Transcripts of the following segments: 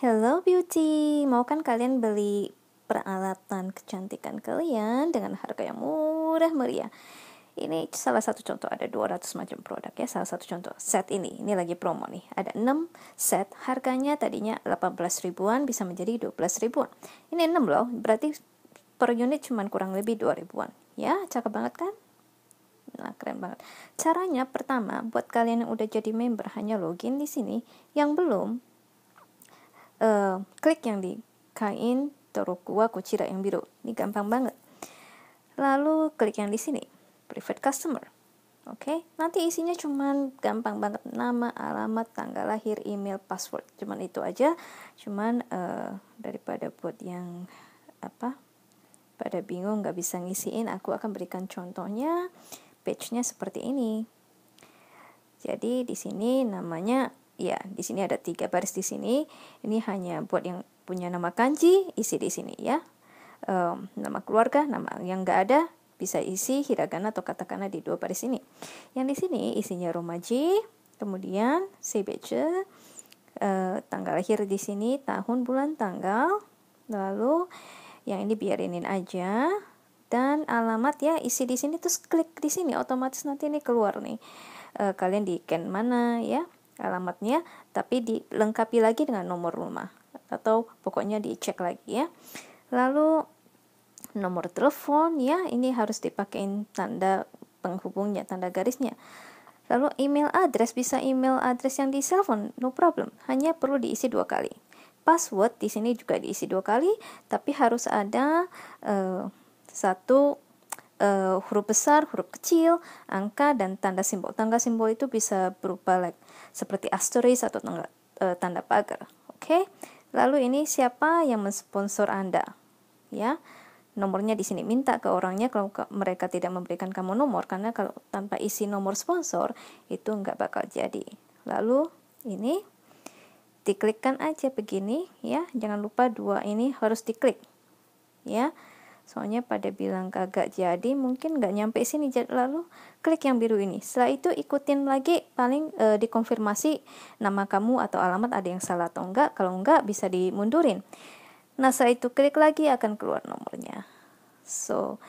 Hello Beauty, mau kan kalian beli peralatan kecantikan kalian dengan harga yang murah meriah? Ini salah satu contoh, ada 200 macam produk ya, salah satu contoh set ini, ini lagi promo nih, ada 6 set, harganya tadinya 18 ribuan bisa menjadi 12 ribuan, ini 6 loh, berarti per unit cuman kurang lebih 2 ribuan, ya cakep banget kan? Nah, keren banget. Caranya pertama, buat kalian yang udah jadi member hanya login di sini, yang belum uh, klik yang di kain Torokuwa kucirak yang biru. Ini gampang banget. Lalu klik yang di sini, private customer. Oke, okay? nanti isinya cuman gampang banget nama, alamat, tanggal lahir, email, password. Cuman itu aja. Cuman uh, daripada buat yang apa? Pada bingung nggak bisa ngisiin, aku akan berikan contohnya. Page-nya seperti ini. Jadi di sini namanya ya di sini ada tiga baris di sini ini hanya buat yang punya nama kanji isi di sini ya um, nama keluarga nama yang enggak ada bisa isi hiragana atau katakana di dua baris ini yang di sini isinya romaji kemudian sebeje uh, tanggal lahir di sini tahun bulan tanggal lalu yang ini biarinin aja dan alamat ya isi di sini terus klik di sini otomatis nanti ini keluar nih uh, kalian di ken mana ya alamatnya tapi dilengkapi lagi dengan nomor rumah atau pokoknya dicek lagi ya lalu nomor telepon ya ini harus dipakein tanda penghubungnya tanda garisnya lalu email address bisa email address yang di cellphone no problem hanya perlu diisi dua kali password di sini juga diisi dua kali tapi harus ada uh, satu uh, huruf besar, huruf kecil, angka dan tanda simbol. Tanda simbol itu bisa berupa like seperti asterisk atau tanda, uh, eh, tanda pagar. Oke. Okay? Lalu ini siapa yang mensponsor Anda? Ya. Nomornya di sini minta ke orangnya kalau mereka tidak memberikan kamu nomor karena kalau tanpa isi nomor sponsor itu nggak bakal jadi. Lalu ini diklikkan aja begini ya. Jangan lupa dua ini harus diklik. Ya Soalnya pada bilang kagak jadi, mungkin nggak nyampe sini. Lalu klik yang biru ini. Setelah itu ikutin lagi, paling e, dikonfirmasi nama kamu atau alamat ada yang salah atau enggak. Kalau enggak bisa dimundurin. Nah setelah itu klik lagi akan keluar nomornya. So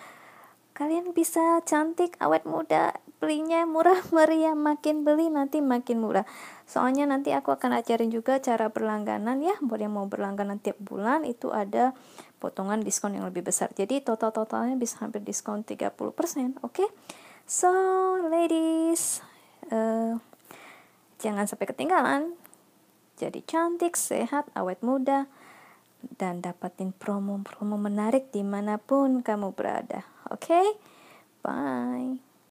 kalian bisa cantik, awet muda, belinya murah meriah makin beli nanti makin murah soalnya nanti aku akan ajarin juga cara berlangganan ya buat yang mau berlangganan tiap bulan itu ada potongan diskon yang lebih besar jadi total-totalnya bisa hampir diskon 30% oke okay? so ladies uh, jangan sampai ketinggalan jadi cantik, sehat, awet muda, dan dapatin promo-promo menarik dimanapun kamu berada. Oke, okay? bye.